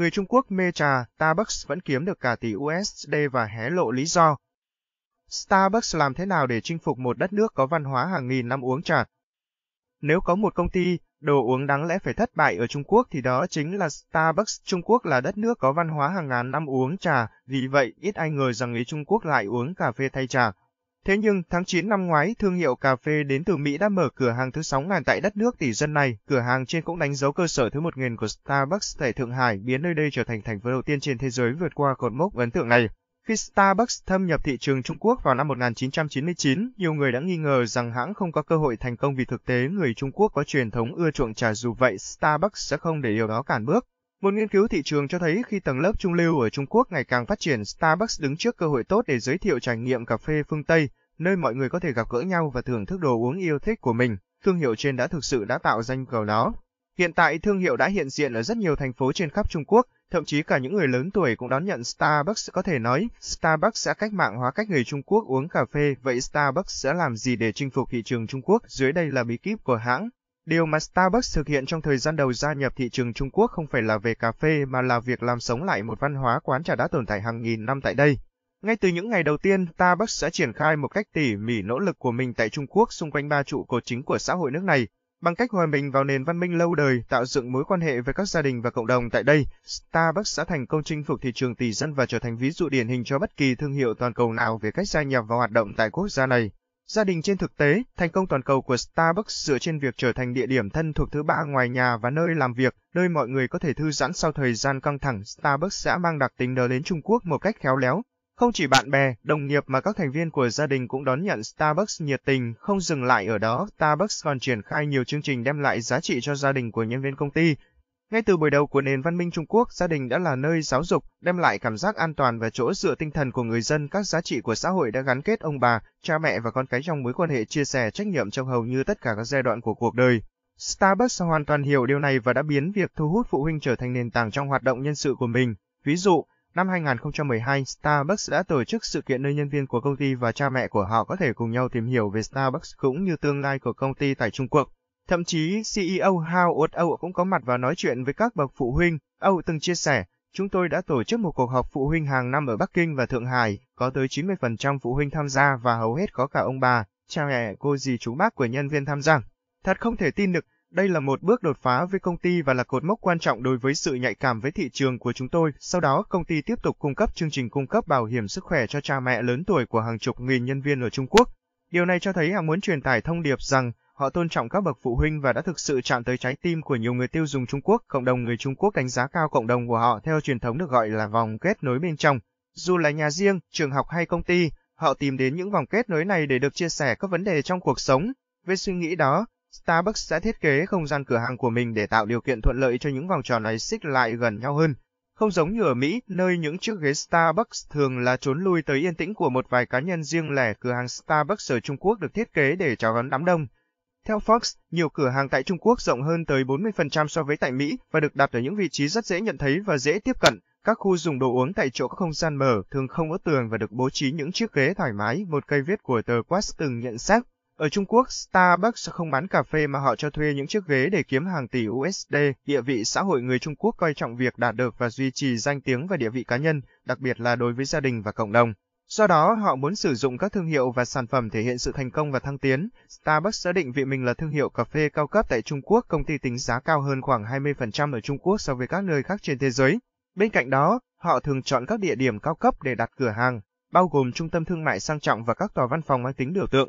người Trung Quốc mê trà, Starbucks vẫn kiếm được cả tỷ USD và hé lộ lý do. Starbucks làm thế nào để chinh phục một đất nước có văn hóa hàng nghìn năm uống trà? Nếu có một công ty, đồ uống đáng lẽ phải thất bại ở Trung Quốc thì đó chính là Starbucks. Trung Quốc là đất nước có văn hóa hàng ngàn năm uống trà, vì vậy ít ai ngờ rằng người Trung Quốc lại uống cà phê thay trà. Thế nhưng, tháng 9 năm ngoái, thương hiệu cà phê đến từ Mỹ đã mở cửa hàng thứ 6.000 tại đất nước tỷ dân này. Cửa hàng trên cũng đánh dấu cơ sở thứ 1.000 của Starbucks tại Thượng Hải, biến nơi đây trở thành thành phố đầu tiên trên thế giới vượt qua cột mốc ấn tượng này. Khi Starbucks thâm nhập thị trường Trung Quốc vào năm 1999, nhiều người đã nghi ngờ rằng hãng không có cơ hội thành công vì thực tế người Trung Quốc có truyền thống ưa chuộng trà dù vậy Starbucks sẽ không để điều đó cản bước. Một nghiên cứu thị trường cho thấy khi tầng lớp trung lưu ở Trung Quốc ngày càng phát triển, Starbucks đứng trước cơ hội tốt để giới thiệu trải nghiệm cà phê phương Tây nơi mọi người có thể gặp gỡ nhau và thưởng thức đồ uống yêu thích của mình. Thương hiệu trên đã thực sự đã tạo danh cầu đó. Hiện tại thương hiệu đã hiện diện ở rất nhiều thành phố trên khắp Trung Quốc, thậm chí cả những người lớn tuổi cũng đón nhận Starbucks. Có thể nói, Starbucks sẽ cách mạng hóa cách người Trung Quốc uống cà phê, vậy Starbucks sẽ làm gì để chinh phục thị trường Trung Quốc? Dưới đây là bí kíp của hãng. Điều mà Starbucks thực hiện trong thời gian đầu gia nhập thị trường Trung Quốc không phải là về cà phê mà là việc làm sống lại một văn hóa quán trà đã tồn tại hàng nghìn năm tại đây. Ngay từ những ngày đầu tiên, ta Bắc sẽ triển khai một cách tỉ mỉ nỗ lực của mình tại Trung Quốc xung quanh ba trụ cột chính của xã hội nước này, bằng cách hòa mình vào nền văn minh lâu đời, tạo dựng mối quan hệ với các gia đình và cộng đồng tại đây, Starbucks sẽ thành công chinh phục thị trường tỷ dân và trở thành ví dụ điển hình cho bất kỳ thương hiệu toàn cầu nào về cách gia nhập và hoạt động tại quốc gia này. Gia đình trên thực tế, thành công toàn cầu của Starbucks dựa trên việc trở thành địa điểm thân thuộc thứ ba ngoài nhà và nơi làm việc, nơi mọi người có thể thư giãn sau thời gian căng thẳng. Starbucks sẽ mang đặc tính đó đến Trung Quốc một cách khéo léo, không chỉ bạn bè, đồng nghiệp mà các thành viên của gia đình cũng đón nhận Starbucks nhiệt tình, không dừng lại ở đó, Starbucks còn triển khai nhiều chương trình đem lại giá trị cho gia đình của nhân viên công ty. Ngay từ buổi đầu của nền văn minh Trung Quốc, gia đình đã là nơi giáo dục, đem lại cảm giác an toàn và chỗ dựa tinh thần của người dân, các giá trị của xã hội đã gắn kết ông bà, cha mẹ và con cái trong mối quan hệ chia sẻ trách nhiệm trong hầu như tất cả các giai đoạn của cuộc đời. Starbucks hoàn toàn hiểu điều này và đã biến việc thu hút phụ huynh trở thành nền tảng trong hoạt động nhân sự của mình. Ví dụ, Năm 2012, Starbucks đã tổ chức sự kiện nơi nhân viên của công ty và cha mẹ của họ có thể cùng nhau tìm hiểu về Starbucks cũng như tương lai của công ty tại Trung Quốc. Thậm chí CEO Hao Út cũng có mặt và nói chuyện với các bậc phụ huynh. Âu từng chia sẻ, chúng tôi đã tổ chức một cuộc họp phụ huynh hàng năm ở Bắc Kinh và Thượng Hải, có tới 90% phụ huynh tham gia và hầu hết có cả ông bà, cha mẹ, cô dì chú bác của nhân viên tham gia. Thật không thể tin được, đây là một bước đột phá với công ty và là cột mốc quan trọng đối với sự nhạy cảm với thị trường của chúng tôi. Sau đó, công ty tiếp tục cung cấp chương trình cung cấp bảo hiểm sức khỏe cho cha mẹ lớn tuổi của hàng chục nghìn nhân viên ở Trung Quốc. Điều này cho thấy họ muốn truyền tải thông điệp rằng họ tôn trọng các bậc phụ huynh và đã thực sự chạm tới trái tim của nhiều người tiêu dùng Trung Quốc. Cộng đồng người Trung Quốc đánh giá cao cộng đồng của họ theo truyền thống được gọi là vòng kết nối bên trong. Dù là nhà riêng, trường học hay công ty, họ tìm đến những vòng kết nối này để được chia sẻ các vấn đề trong cuộc sống. Với suy nghĩ đó, Starbucks sẽ thiết kế không gian cửa hàng của mình để tạo điều kiện thuận lợi cho những vòng tròn này xích lại gần nhau hơn. Không giống như ở Mỹ, nơi những chiếc ghế Starbucks thường là trốn lui tới yên tĩnh của một vài cá nhân riêng lẻ, cửa hàng Starbucks ở Trung Quốc được thiết kế để chào đón đám đông. Theo Fox, nhiều cửa hàng tại Trung Quốc rộng hơn tới 40% so với tại Mỹ và được đặt ở những vị trí rất dễ nhận thấy và dễ tiếp cận. Các khu dùng đồ uống tại chỗ có không gian mở, thường không có tường và được bố trí những chiếc ghế thoải mái, một cây viết của tờ Quas từng nhận xét. Ở Trung Quốc, Starbucks không bán cà phê mà họ cho thuê những chiếc ghế để kiếm hàng tỷ USD. Địa vị xã hội người Trung Quốc coi trọng việc đạt được và duy trì danh tiếng và địa vị cá nhân, đặc biệt là đối với gia đình và cộng đồng. Do đó, họ muốn sử dụng các thương hiệu và sản phẩm thể hiện sự thành công và thăng tiến. Starbucks xác định vị mình là thương hiệu cà phê cao cấp tại Trung Quốc, công ty tính giá cao hơn khoảng 20% ở Trung Quốc so với các nơi khác trên thế giới. Bên cạnh đó, họ thường chọn các địa điểm cao cấp để đặt cửa hàng, bao gồm trung tâm thương mại sang trọng và các tòa văn phòng mang tính biểu tượng.